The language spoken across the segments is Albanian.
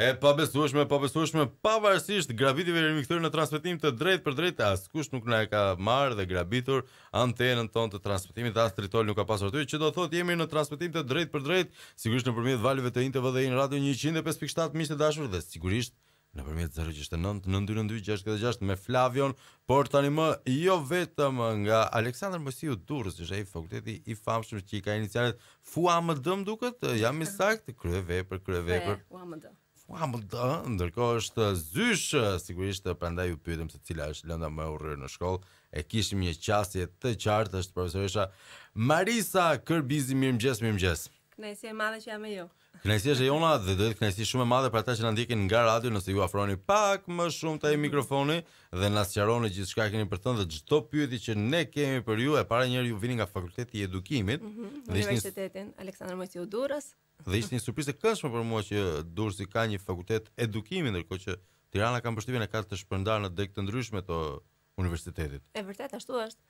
E pa besueshme, pavarësisht gravitive jemi këtyre në transmetim të drejtë për drejtë, askush nuk na e ka marrë dhe grabitur antenën tonë të transmetimit, as Tritol nuk ka pasur aty, që do thotë jemi në transmetim të drejtë për drejtë, sigurisht nëpërmjet valëve të INTV dhe në Radio 105.7 të dashur dhe sigurisht nëpërmjet 069 992 66 me Flavion, por tani më jo vetëm nga Aleksandër Mosiu Durrës, që është fakulteti i famshëm që i ka inicialet FUAMD, duket, jam i saktë, kryevepër, kryevepër. FUAMD. Ua të, ndërkohë është zysh, sigurisht e prandaj ju pytëm se cila është lënda më e urrë në shkollë. E kishim një qasje të qartë është profesoresha Marisa Kërbizi, mirëmëngjes, mirëmëngjes. Mirë Kënaësi e madhe që jam me ju. Kënaësi është jona dhe duhet kënaqësi shumë e madhe për ata që na ndjekin nga radio nëse ju afroni pak më shumë te mhm. mikrofoni dhe na sqaroni gjithçka që keni për të thënë dhe çdo pyetje që ne kemi për ju e para njëherë ju vini nga fakulteti i edukimit në mm -hmm. universitetin një... Aleksandr Durrës. Dhe ishte një surprizë këndshme për mua që Durrësi ka një fakultet edukimi ndërkohë që Tirana ka mbështetjen e ka të shpërndarë në degë të ndryshme të universitetit. E vërtet ashtu është.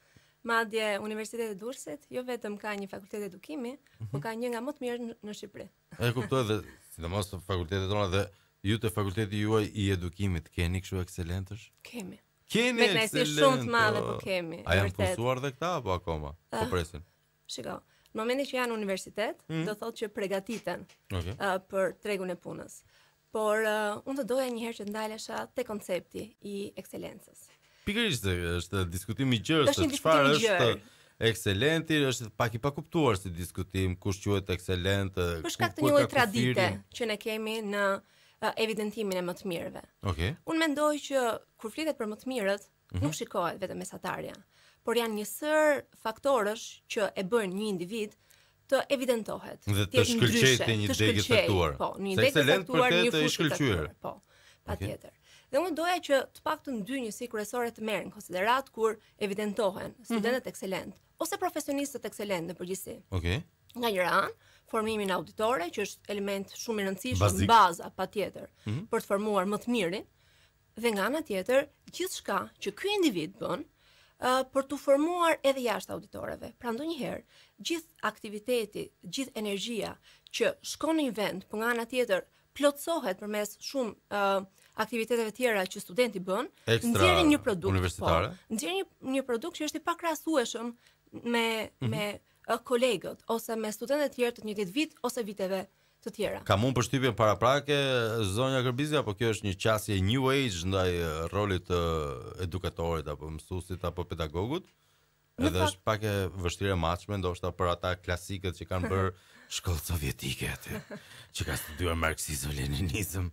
Madje Universiteti i Durrësit jo vetëm ka një fakultet edukimi, po mm -hmm. por ka një nga më të mirë në Shqipëri. E kuptoj dhe sidomos fakultetet tona dhe ju të fakulteti juaj i edukimit keni kështu ekselentësh? Kemi. Kemi ekselentësh shumë të madhe po kemi. A janë punuar dhe këta apo akoma? Po ah, presin. Shikoj. Në momentin që janë universitet, mm -hmm. do thotë që përgatiten okay. uh, për tregun e punës. Por uh, unë të doja një herë që ndalesha te koncepti i ekselencës pikërisht është diskutimi i gjerë se çfarë është ekselenti, është pak i pakuptuar si diskutim kush quhet ekselent. Për shkak të një tradite që ne kemi në evidentimin e më të mirëve. Okej. Okay. Unë mendoj që kur flitet për më të mirët, mm -hmm. nuk shikohet vetëm mesatarja, por janë një sër faktorësh që e bëjnë një individ të evidentohet, dhe të shkëlqejë një degë të caktuar. Po, një degë të caktuar, një fushë të caktuar. Po, patjetër. Dhe unë doja që të pak të ndy njësi kërësore të merë në konsiderat kur evidentohen mhm. studentet mm -hmm. ose profesionistët ekselent në përgjësi. Okay. Nga njëra anë, formimin auditore, që është element shumë i rëndësishëm, në baza pa tjetër, mm -hmm. për të formuar më të mirin, dhe nga nga tjetër, gjithë shka që kjo individ bën, uh, për të formuar edhe jashtë auditoreve. Pra ndo njëherë, gjithë aktiviteti, gjithë energjia që shkon në një vend, për po nga nga tjetër, plotsohet për mes shumë uh, aktiviteteve tjera që studenti bën, nxjerrin një produkt universitare. Po, nxjerrin një, një produkt që është i pakrahasueshëm me mm -hmm. me kolegët ose me studentët e tjerë të njëjtit vit ose viteve të tjera. Ka mund përshtypjen paraprake zonja Gërbizi apo kjo është një qasje new age ndaj rolit të edukatorit apo mësuesit apo pedagogut? edhe është pak e vështirë matshme ndoshta për ata klasikët që kanë bërë shkollë sovjetike aty, që ka studiuar marksizëm, leninizëm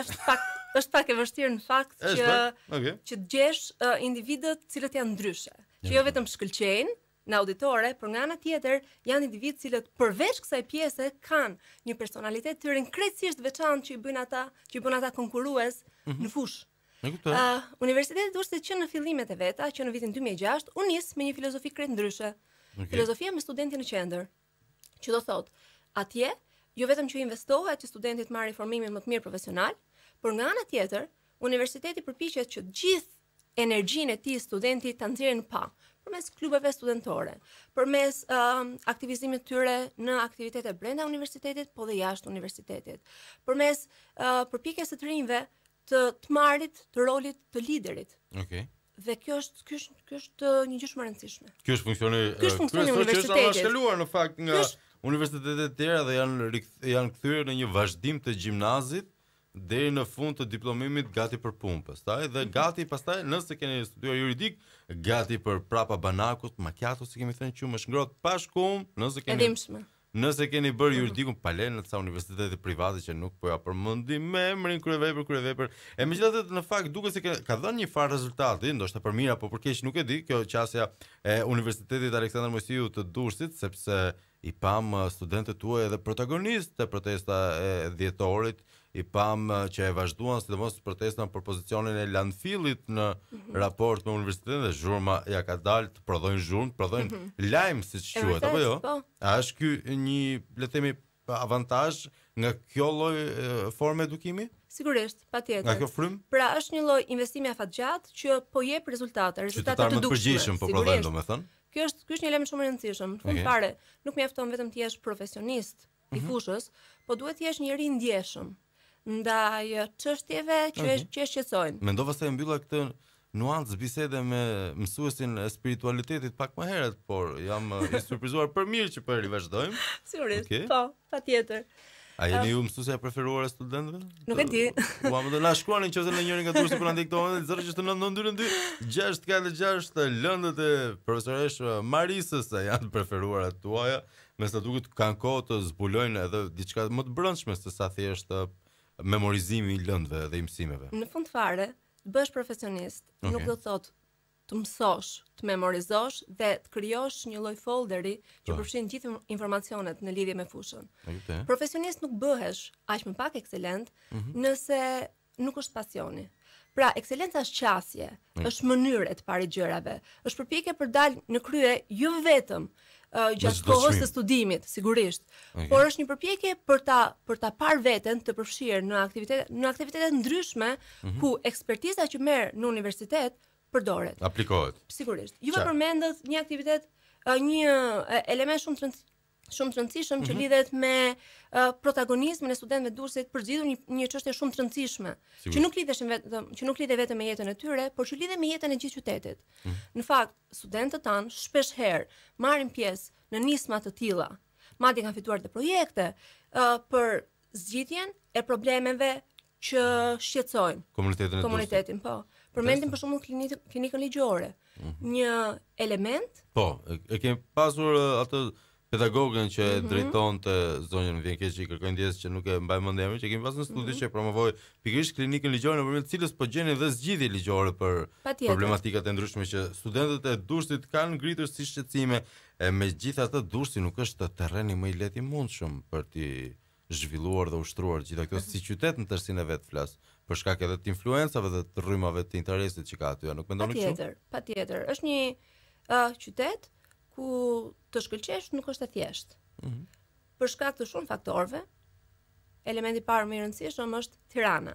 është pak është pak e vështirë në fakt që okay. që të gjesh uh, të cilët janë ndryshe, që jo vetëm shkëlqejnë në auditore, por nga ana tjetër janë individë cilët përveç kësaj pjese kanë një personalitet të rin krejtësisht veçantë që i bëjnë ata, që i bëjnë ata konkurues mm -hmm. në fushë. Në kuptoj. Uh, universiteti duhet që në fillimet e veta, që në vitin 2006, u nis me një filozofi krejt ndryshe. Okay. Filozofia me studentin në qendër, që do thotë atje jo vetëm që investohet që studentit marrë informimin më të mirë profesional, por nga ana tjetër, universiteti përpiqet që gjithë energjinë e tij studenti ta nxjerrë në pa përmes klubeve studentore, përmes uh, aktivizimit tyre në aktivitetet brenda universitetit, po dhe jashtë universitetit, përmes uh, së të rinjve të të marrit të rolit të liderit. Okej. Okay. Dhe kjo është ky është ky është një gjë shumë e rëndësishme. Ky është funksioni Ky është funksioni i universitetit. Ky është në fakt nga është, universitetet e tjera dhe janë janë kthyer në një vazhdim të gjimnazit deri në fund të diplomimit gati për punë. Pastaj dhe mhm. gati pastaj nëse keni studiuar juridik, gati për prapa banakut, makiatos, si kemi thënë që më shngrohet pashkum, nëse keni Edhimshme. Nëse keni bërë mhm. juridikun pa lënë në ca universitete private që nuk po ja përmendim me emrin kryevepër kryevepër. E megjithatë në fakt duket se ka, ka dhënë një farë rezultati, ndoshta për mirë apo për keq, nuk e di, kjo qasja e Universitetit Aleksandar Mojsiu të Durrësit sepse i pam uh, studentët tuaj edhe protagonistë të protestave dhjetorit i pam uh, që e vazhduan sidomos protestan për pozicionin e landfilit në mhm. raport me universitetin dhe zhurma ja ka dalë të prodhojnë zhurmë, të prodhojnë mhm. lajm siç quhet apo jo? Po. A është ky një le të themi avantazh nga kjo lloj uh, forme edukimi? Sigurisht, patjetër. Nga kjo frym? Pra është një lloj investimi afatgjat që po jep rezultate, rezultate të dukshme. Po sigurisht, po është ky është një lemë shumë rëndësishëm. Në fund fare, nuk mjafton vetëm të jesh profesionist i mhm. fushës, po duhet të jesh njëri ndjeshëm, ndaj çështjeve që okay. Mhm. që shqetësojnë. Mendova se e mbylla këtë nuancë bisede me mësuesin e spiritualitetit pak më herët, por jam i surprizuar për mirë që po rivazhdojmë. Sigurisht, okay. po, patjetër. A jeni ju mësuesja preferuara e studentëve? Nuk e di. Ua më do na shkruani nëse në njërin nga turistët po na diktonë 069 22 6 lëndët e profesoresh Marisës janë preferuara tuaja, me sa duket kanë kohë të zbulojnë edhe diçka më të brëndshme se sa thjesht memorizimi i lëndëve dhe i mësimeve. Në fund fare, të bësh profesionist okay. nuk do thotë të mësosh, të memorizosh dhe të krijosh një lloj folderi që po. përfshin gjithë informacionet në lidhje me fushën. Okay. Profesionist nuk bëhesh aq më pak ekselent mm -hmm. nëse nuk është pasioni. Pra, ekselenca është qasje, është mënyrë e të parë gjërave, është përpjekje për dalë në krye jo vetëm Uh, gjatë kohës së studimit, sigurisht. Okay. Por është një përpjekje për ta për ta parë veten të përfshirë në aktivitete në aktivitete ndryshme mm -hmm. ku ekspertiza që merr në universitet përdoret. Aplikohet. Sigurisht. Ju më përmendët një aktivitet uh, një uh, element shumë shumë të rëndësishëm që mm -hmm. lidhet me uh, protagonizmin e studentëve dursit për zgjidhur një, një çështje shumë të rëndësishme, Sigur. që nuk lidheshin vetëm që nuk lidhe vetëm me jetën e tyre, por që lidhe me jetën e gjithë qytetit. Mm -hmm. Në fakt, studentët tan shpesh herë marrin pjesë në nisma të tilla, madje kanë fituar dhe projekte uh, për zgjidhjen e problemeve që shqetësojnë komunitetin, komunitetin po. Përmendim për shembull klinikën klinikën ligjore, mm -hmm. një element. Po, e, e kemi pasur atë pedagogën që e mhm. drejton të zonjën më vjen keq që kërkojnë dijes që nuk e mbaj mend emrin që kemi pas në mhm. studi që promovoi pikërisht klinikën ligjore në përmjet cilës po gjeni dhe zgjidhje ligjore për problematikat e ndryshme që studentët e dushtit kanë ngritur si shqetësime e megjithatë dushti nuk është të terreni më i lehtë i mundshëm për ti zhvilluar dhe ushtruar gjitha këto si qytet në tërsinë e vet flas për shkak edhe të influencave dhe të rrymave të interesit që ka aty, nuk mendoni kështu? Patjetër, patjetër. Është një uh, qytet ku të shkëlqesh nuk është e thjeshtë. Mm Për shkak të shumë faktorëve, elementi i parë më i rëndësishëm është Tirana.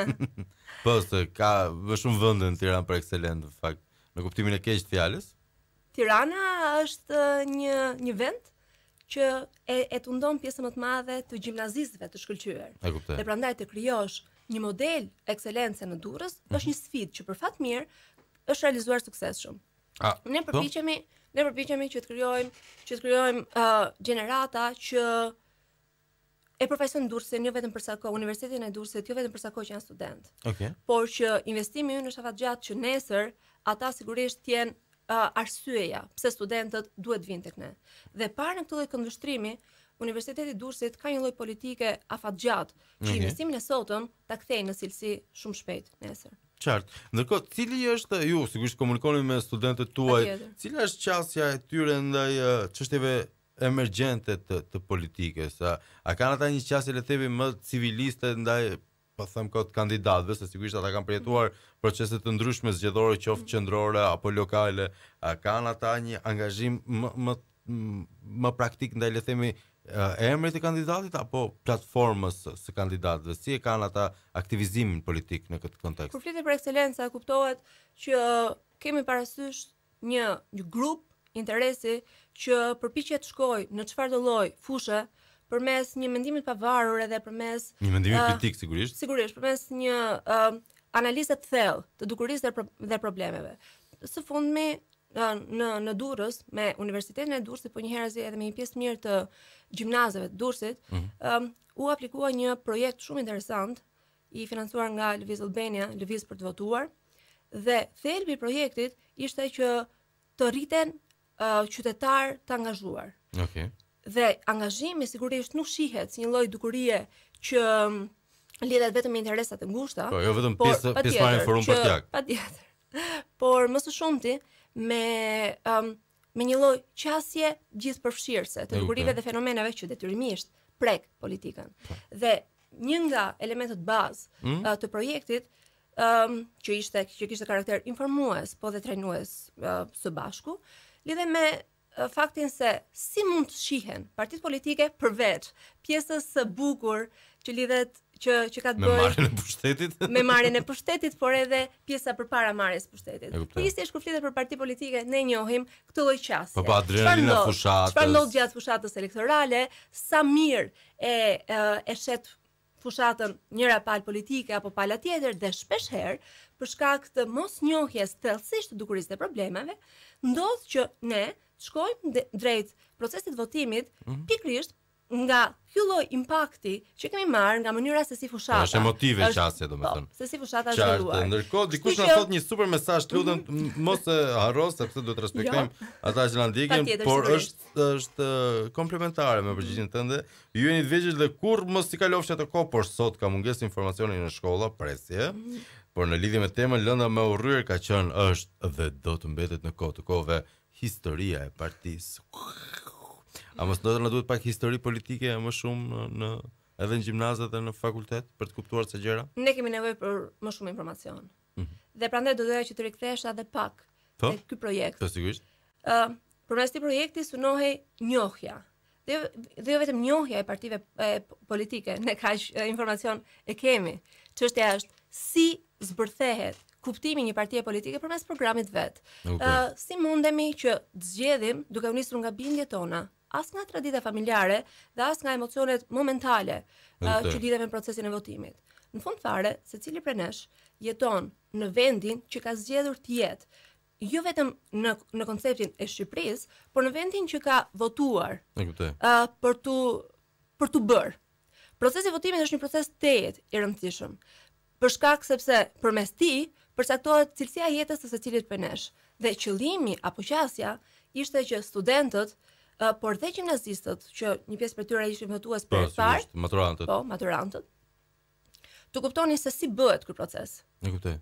po, se ka më shumë vende në Tiranë për ekselent, në fakt, në kuptimin e keq të fjalës. Tirana është uh, një një vend që e e tundon pjesën më të madhe të gjimnazistëve të shkëlqyer. Dhe prandaj të krijosh një model ekselence në Durrës është mhm. një sfidë që për fat të mirë është realizuar suksesshëm. Ne po? përpiqemi Ne përpiqemi që të krijojmë, që të krijojmë uh, gjenerata që e përfaqësojnë Durrësin jo vetëm për sa kohë universitetin e Durrësit, jo vetëm për sa kohë që janë student. Okej. Okay. Por që investimi ynë është afatgjat që nesër ata sigurisht të jenë uh, arsyeja pse studentët duhet të vinë tek ne. Dhe para në këtë lloj këndvështrimi, Universiteti i Durrësit ka një lloj politike afatgjat që okay. investimin e sotëm ta kthejnë në cilësi shumë shpejt nesër. Qartë. Ndërkohë, cili është ju sigurisht komunikoni me studentët tuaj, cila është qasja e tyre ndaj çështjeve emergjente të, të politikës? A, a kanë ata një qasje le të themi më civiliste ndaj po them kot kandidatëve, se sigurisht ata kanë përjetuar procese të ndryshme zgjedhore, qoftë mm. qendrore apo lokale. A kanë ata një angazhim më më më praktik ndaj le të themi uh, emrit të kandidatit apo platformës së kandidatëve si e kanë ata aktivizimin politik në këtë kontekst. Kur flitet për ekselencë kuptohet që kemi parasysh një një grup interesi që përpiqet të shkojë në çfarëdo lloj fushë përmes një mendimi të pavarur edhe përmes një mendimi uh, kritik sigurisht. Sigurisht, përmes një uh, eh, analize të thellë të dukurisë dhe, pro dhe problemeve. Së fundmi në në Durrës me Universitetin e Durrësit po njëherëzi edhe me një pjesë mirë të gjimnazeve të Durrësit, mm -hmm. um, u aplikua një projekt shumë interesant i financuar nga Lviz Albania, Lviz për të votuar. Dhe thelbi i projektit ishte që të rriten uh, qytetar të angazhuar. Okej. Okay. Dhe angazhimi sigurisht nuk shihet si një lloj dukurie që um, lidhet vetëm me interesat të ngushta. Po, jo vetëm pjesë pjesëmarrje forum partiak. Patjetër. Por më së shumti me um, me një lloj qasje gjithë përfshirëse të bukurive dhe fenomeneve që detyrimisht prek politikën. Po. Dhe një nga elementët bazë mm? Uh, të projektit um, që ishte që kishte karakter informues, po dhe trajnues uh, së bashku, lidhe me faktin se si mund të shihen partitë politike përveç pjesës së bukur që lidhet që që ka të bëjë me marrjen e pushtetit me marrjen e pushtetit por edhe pjesa përpara marrjes së pushtetit. Kur ishte kur flitet për partitë politike ne e njohim këtë lloj qasje. Po pa po, e fushatës. Çfarë ndodh gjatë fushatës elektorale, sa mirë e e, e shet fushatën njëra palë politike apo pala tjetër dhe shpesh herë për shkak të mos njohjes thellësisht të dukurisë të problemeve, ndodh që ne shkojmë drejt procesit votimit mm -hmm. pikrisht nga ky lloj impakti që kemi marr nga mënyra se si fushata. Është motive qasje domethënë. Po, se si fushata është ndërruar. Qartë, ndërkohë dikush na thot një super mesazh, të lutem mhm. mos e harro sepse duhet të respektojmë jo. ata që lan ndiqin, por është është komplementare me përgjigjen mhm. tënde. Ju jeni të vegjël dhe kurrë mos i kalofsh atë kohë, por sot ka mungesë informacioni në shkolla, presje. Mhm. Por në lidhje me temën lënda me urryer ka qenë është dhe do të mbetet në kohë të kohëve historia e partisë. A mos ndodhet duhet pak histori politike më shumë në në edhe në gjimnazë dhe në fakultet për të kuptuar çfarë gjëra? Ne kemi nevojë për më shumë informacion. Mm -hmm. Dhe prandaj do doja që të rikthesha edhe pak po? te ky projekt. Po sigurisht. Ë, uh, përmes të projektit sunohej njohja. Dhe dhe jo vetëm njohja e partive e, politike, ne kaq informacion e kemi. Çështja është si zbërthehet kuptimin një partie politike përmes programit vet. Ë okay. uh, si mundemi që të zgjedhim duke u nisur nga bindjet tona, as nga tradita familjare dhe as nga emocionet momentale okay. uh, që lidhen me procesin e votimit. Në fund fare, secili prej nesh jeton në vendin që ka zgjedhur të jetë jo vetëm në në konceptin e Shqipërisë, por në vendin që ka votuar. E Uh, për tu për tu bërë. Procesi votimit është një proces jetë, i rëndësishëm. Për shkak sepse përmes ti përcaktohet cilësia e jetës së secilit prej nesh. Dhe qëllimi apo qasja ishte që studentët uh, por dhe gimnazistët që një pjesë po, për tyre ishin votues për parë, po, maturantët. Po, maturantët. Tu kuptoni se si bëhet ky proces. E kuptoj.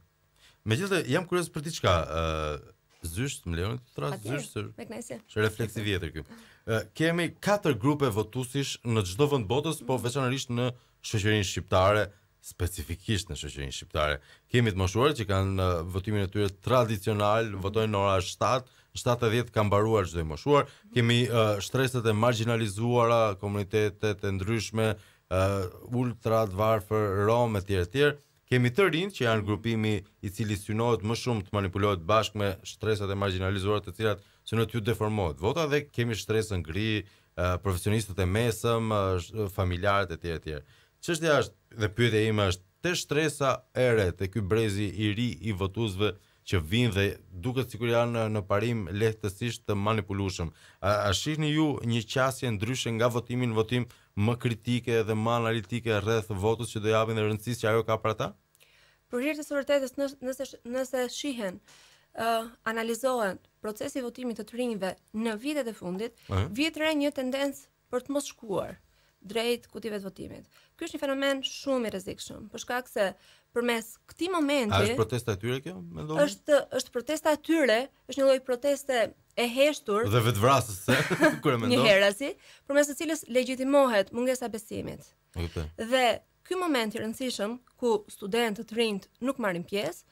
Megjithëse jam kurioz për diçka, ë uh, zysht, më lejoni të thras zysht. Me kënaqësi. Është refleks i ky. Ë uh, kemi katër grupe votuesish në çdo vend botës, mm -hmm. po mhm. veçanërisht në shoqërinë shqiptare, specifikisht në shoqërinë shqiptare. Kemi të moshuar që kanë votimin e tyre tradicional, votojnë në ora 7, 7:10 kanë mbaruar çdo moshuar. Kemi uh, shtresat e marginalizuara, komunitetet e ndryshme, uh, ultra të varfër, rom etj etj. Kemi të rinj që janë grupimi i cili synohet më shumë të manipulohet bashkë me shtresat e marginalizuara të cilat që në t'ju deformohet vota dhe kemi shtresën gri, uh, profesionistët e mesëm, uh, familjarët e tjerë tjerë. tjerë. Çështja është dhe pyetja ime është te shtresa e re te ky brezi i ri i votuesve që vinë dhe duket sikur janë në parim lehtësisht të manipulueshëm. A, a shihni ju një qasje ndryshe nga votimi në votim më kritike dhe më analitike rrëth votës që do japin dhe rëndësis që ajo ka për ata? Për hirtë së vërtetës, nëse, nëse shihen, uh, analizohen procesi votimit të të rinjve në vitet e fundit, vitre re një tendencë për të mos shkuar drejt kutive të votimit. Ky është një fenomen shumë i rrezikshëm, për shkak se përmes këtij momenti A është protesta e tyre kjo, mendoj? Është është protesta e tyre, është një lloj proteste e heshtur dhe vetvrasës se kur e mendon. Një përmes së cilës legjitimohet mungesa e besimit. Okay. Dhe ky moment i rëndësishëm ku studentët rinjt nuk marrin pjesë,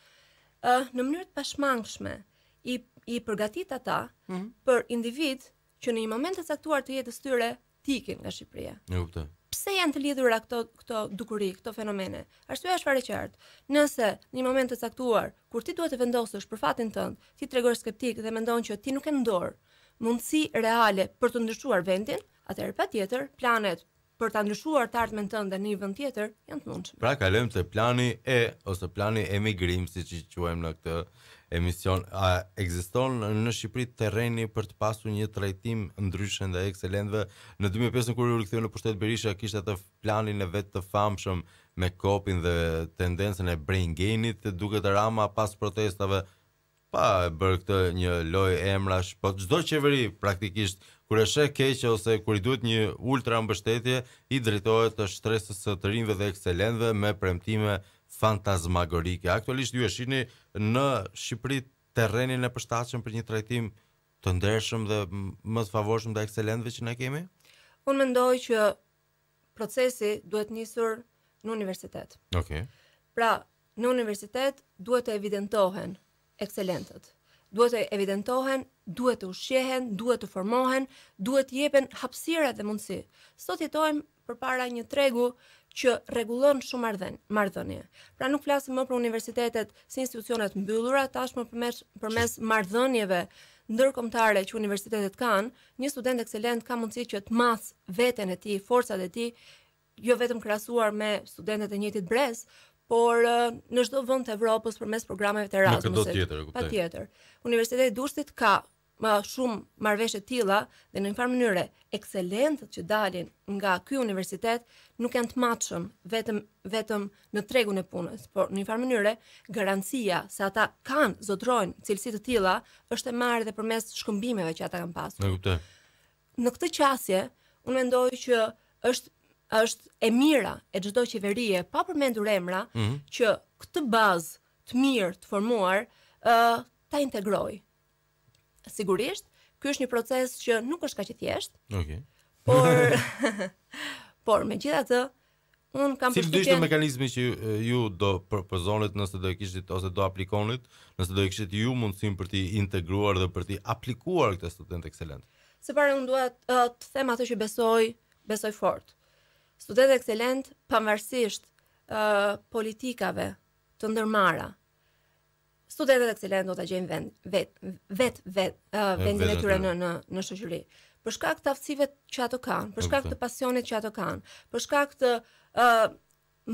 ë në mënyrë të pashmangshme i i përgatit ata mm -hmm. për individ që në një moment të caktuar të jetës tyre antikin nga Shqipëria. E kuptoj. Pse janë të lidhur këto këto dukuri, këto fenomene? Arsyeja është fare qartë. Nëse në një moment të caktuar, kur ti duhet të vendosësh për fatin tënd, ti tregon skeptik dhe mendon që ti nuk e ndor mundësi reale për të ndryshuar vendin, atëherë patjetër planet për ta ndryshuar të ardhmen tënde në një vend tjetër janë të mundshme. Pra kalojmë te plani E ose plani emigrim siç i quajmë në këtë emision a ekziston në Shqipëri terreni për të pasur një trajtim ndryshe ndaj ekselentëve në 2005 kur u rikthye në pushtet Berisha kishte atë planin e vet të famshëm me kopin dhe tendencën e brain gainit duke të rama pas protestave pa e bër këtë një lojë emrash po çdo qeveri praktikisht kur e sheh keq ose kur i duhet një ultra mbështetje i drejtohet të shtresës së të rinjve dhe ekselentëve me premtime fantasmagorike. Aktualisht ju e shihni në Shqipëri terrenin e përshtatshëm për një trajtim të ndershëm dhe më të favorshëm ndaj ekselentëve që ne kemi? Unë mendoj që procesi duhet nisur në universitet. Okej. Okay. Pra, në universitet duhet të evidentohen ekselentët. Duhet të evidentohen, duhet të ushqehen, duhet të formohen, duhet të jepen hapësira dhe mundësi. Sot jetojmë përpara një tregu që rregullon shumë mardhënje. pra nuk flasim më për universitetet si institucionet mbyllura, tashmë përmes përmes mardhënjeve ndërkombëtare që universitetet kanë, një student ekselent ka mundësi që të mas veten e tij, forcat e tij, jo vetëm krahasuar me studentët e njëjtit brez, por në çdo vend të Evropës përmes programeve të Erasmus. Patjetër. Universiteti i Durrësit ka më shumë marveshe tila dhe në një farë mënyre ekselentët që dalin nga ky universitet nuk janë të matëshëm vetëm, vetëm në tregun e punës, por në një farë mënyre garancia se ata kanë zotrojnë cilësit të tila është e marrë dhe përmes shkëmbimeve që ata kanë pasur. Në kupte. Në këtë qasje, unë mendoj që është është e mira e çdo qeverie pa përmendur emra mm -hmm. që këtë bazë të mirë të formuar ë uh, ta integrojë sigurisht, ky është një proces që nuk është kaq i thjeshtë, Okej. Okay. Por por megjithatë, un kam përshtypjen Si dyshë mekanizmi që ju do propozonit nëse do e kishit ose do aplikonit, nëse do e kishit ju mundsin për të integruar dhe për të aplikuar këtë student ekselent. Së pari un dua uh, të them atë që besoj, besoj fort. Student ekselent pavarësisht ë uh, politikave të ndërmara, studentët që lehen do ta gjejnë vend vet vet vet uh, vendin e tyre në në në shoqëri. Për shkak të aftësive që ato kanë, për shkak të pasionit që ato kanë, për shkak të uh,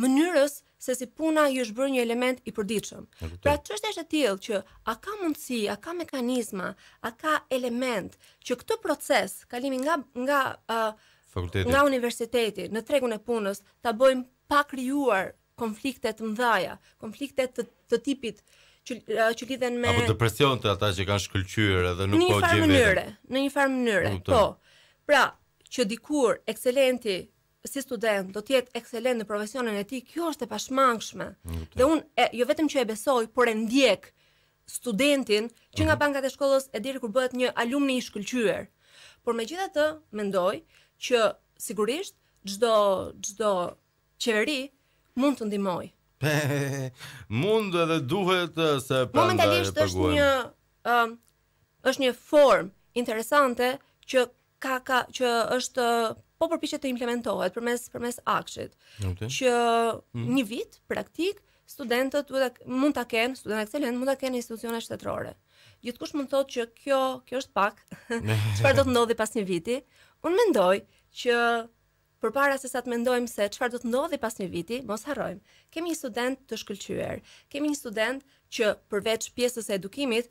mënyrës se si puna ju është bërë një element i përditshëm. Pra çështja është e tillë që a ka mundësi, a ka mekanizma, a ka element që këtë proces kalimi nga nga uh, fakulteti nga universiteti në tregun e punës ta bëjmë pa krijuar konflikte të mëdha, konflikte të, të tipit që, që lidhen me apo depresion të ata që kanë shkëlqyer edhe nuk po gjejnë në një farë mënyrë në një farë mënyrë po pra që dikur ekselenti si student do të jetë ekselent në profesionin e tij kjo është e pashmangshme dhe unë jo vetëm që e besoj por e ndjek studentin që nga mhm. bankat e shkollës e deri kur bëhet një alumni i shkëlqyer. Por megjithatë, mendoj që sigurisht çdo çdo qeveri mund të ndihmojë mund edhe duhet se momentalisht është një uh, është një form interesante që ka ka që është po përpiqet të implementohet përmes përmes akshit. Okay. Që mm. një vit praktik studentët mund ta kenë, student excelent mund ta kenë institucione shtetërore. Gjithkusht mund thotë që kjo kjo është pak. Çfarë do të ndodhi pas një viti? Unë mendoj që përpara se sa të mendojmë se çfarë do të ndodhi pas një viti, mos harrojmë. Kemi një student të shkëlqyer. Kemi një student që përveç pjesës së edukimit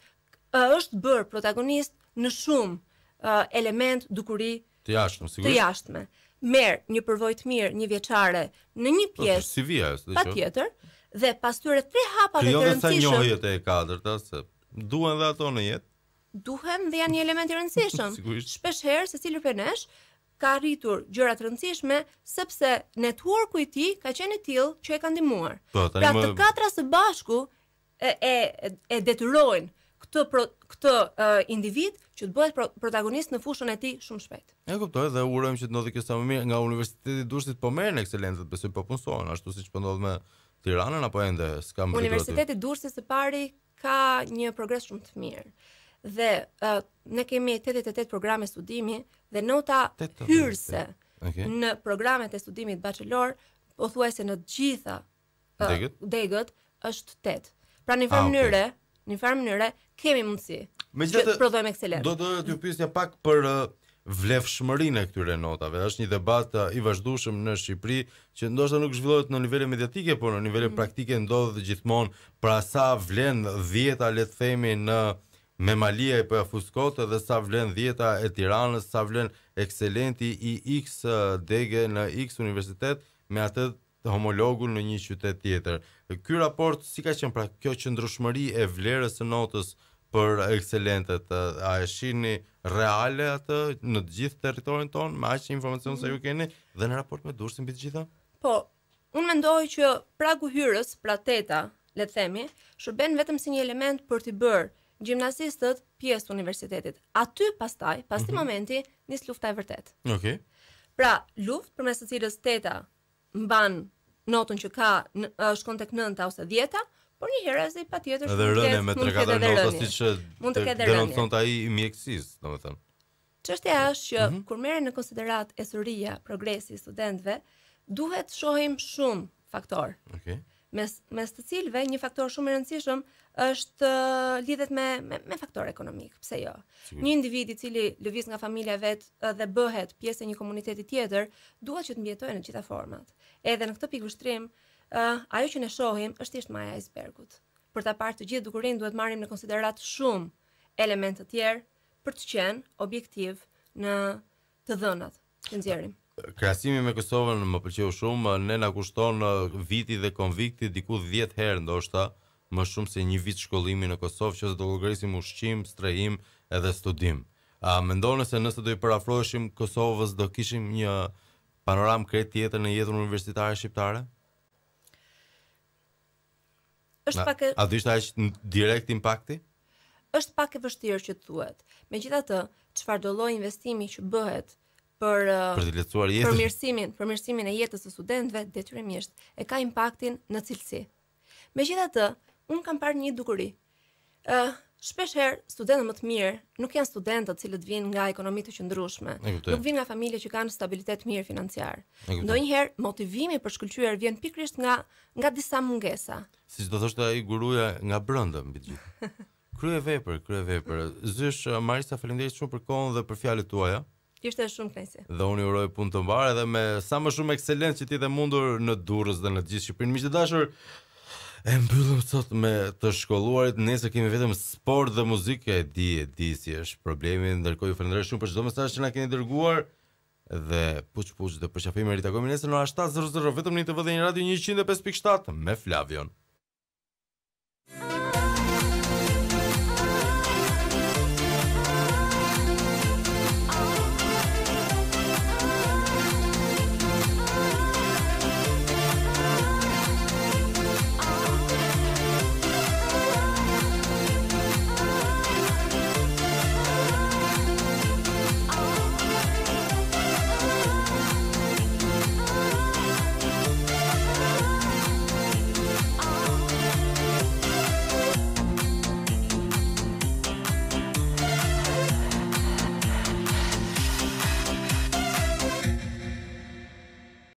është bërë protagonist në shumë uh, element dukuri të jashtëm, sigurisht. Të jashtëm. Merë një përvojt mirë, një vjeqare, në një po, pjesë, si pa tjetër, dhe pas tyre tre hapa të rëndësishëm... Kjo dhe sa njohet e e kadër, se duhen dhe ato në jetë. Duhen dhe janë një element i rëndësishëm. Shpesh herë, secili cilë nesh, ka arritur gjëra të rëndësishme sepse networku i tij ka qenë i tillë që e ka ndihmuar. Po, pra të katra së bashku e e, e detyrojnë këtë pro, këtë individ që të bëhet protagonist në fushën e tij shumë shpejt. E kuptoj dhe urojmë që të ndodhë kjo sa më mirë nga Universiteti i Durrësit po merr ekselencat, besoj po punson ashtu siç po ndodh me Tiranën apo ende s'kam Universiteti i Durrësit së pari ka një progres shumë të mirë dhe uh, ne kemi 88 programe studimi dhe nota hyrëse okay. në programet e studimit bachelor, po thuajse në të gjitha uh, degët? degët është 8. Pra në farë ah, mënyre, në farë mënyre kemi mundësi. Megjithatë, prodhojmë ekselent. Do të ju pyesja pak për uh, vlefshmërinë e këtyre notave. Është një debat i vazhdueshëm në Shqipëri që ndoshta nuk zhvillohet në nivele mediatike, por në nivele mm. praktike ndodh gjithmonë. Pra sa vlen 10-a le të themi në me Malia e për Fuskot dhe sa vlen dhjeta e tiranës, sa vlen ekselenti i X dege në X universitet me atë të homologun në një qytet tjetër. Ky raport, si ka qenë pra kjo qëndrushmëri e vlerës e notës për ekselentet, a e shini reale atë në gjithë teritorin tonë, me që informacion se ju mhm. keni, dhe në raport me dursin për gjitha? Po, unë mendoj që pragu hyrës, pra teta, le themi, shërben vetëm si një element për të bërë gjimnazistët pjesë universitetit. Aty pastaj, pas këtij mhm. mm -hmm. momenti, nis lufta e vërtet. Okej. Okay. Pra, luftë përmes së cilës teta mban notën që ka shkon tek 9 ose 10-ta, por një herë asaj patjetër shkon. Edhe rënë me 3-4 nota siç mund të ketë rënë. Dënon thonte ai mjekësis, domethënë. Çështja është që mm -hmm. kur merren në konsiderat esuria, progresi i studentëve, duhet shohim shumë faktor. Okej. Okay mes mes të cilëve një faktor shumë i rëndësishëm është uh, lidhet me me, me faktor ekonomik, pse jo? Një individ i cili lëviz nga familja vet uh, dhe bëhet pjesë e një komuniteti tjetër, duhet që të mbjetojë në gjitha format. Edhe në këtë pikë ushtrim, uh, ajo që ne shohim është thjesht maja e icebergut. Për ta parë të gjithë dukurinë duhet marrim në konsiderat shumë elemente të tjerë për të qenë objektiv në të dhënat që nxjerrim. Krasimi me Kosovën më pëlqeu shumë, ne na kushton uh, viti dhe konvikti diku 10 herë ndoshta, më shumë se një vit shkollimi në Kosovë, që do llogarisim ushqim, strehim edhe studim. A mendon se nëse do i parafroheshim Kosovës do kishim një panoramë krejt tjetër në jetën universitare shqiptare? Është pak A do të ishte direkt impakti? Është pak e vështirë që thuhet. Megjithatë, çfarë do lloj investimi që bëhet për uh, për të lehtësuar jetën. Për mirësimin, për mirësimin e jetës së studentëve detyrimisht e ka impaktin në cilësi. Megjithatë, un kam parë një dukuri. ë uh, herë studentët më të mirë nuk janë studentët që vijnë nga ekonomi të qëndrueshme, nuk vijnë nga familje që kanë stabilitet mirë financiar. Ndonjëherë motivimi për shkëlqyer vjen pikrisht nga nga disa mungesa. Siç do thoshte ai guruja nga brenda mbi të gjithë. Krye vepër, krye vepër. Zysh uh, Marisa, faleminderit shumë për kohën dhe për fjalët tuaja. Ishte shumë kënaqësi. Dhe unë uroj punë të mbarë edhe me sa më shumë ekselencë që ti të mundur në Durrës dhe në gjithë Shqipërinë. Miq të dashur, e mbyllëm sot me të shkolluarit. Nëse kemi vetëm sport dhe muzikë, e di, e di si është problemi. Ndërkohë ju falenderoj shumë për çdo mesazh që na keni dërguar dhe puç puç do përqafim e ritakojmë nesër në orën 7:00 vetëm në TV dhe radio 105.7 me Flavion.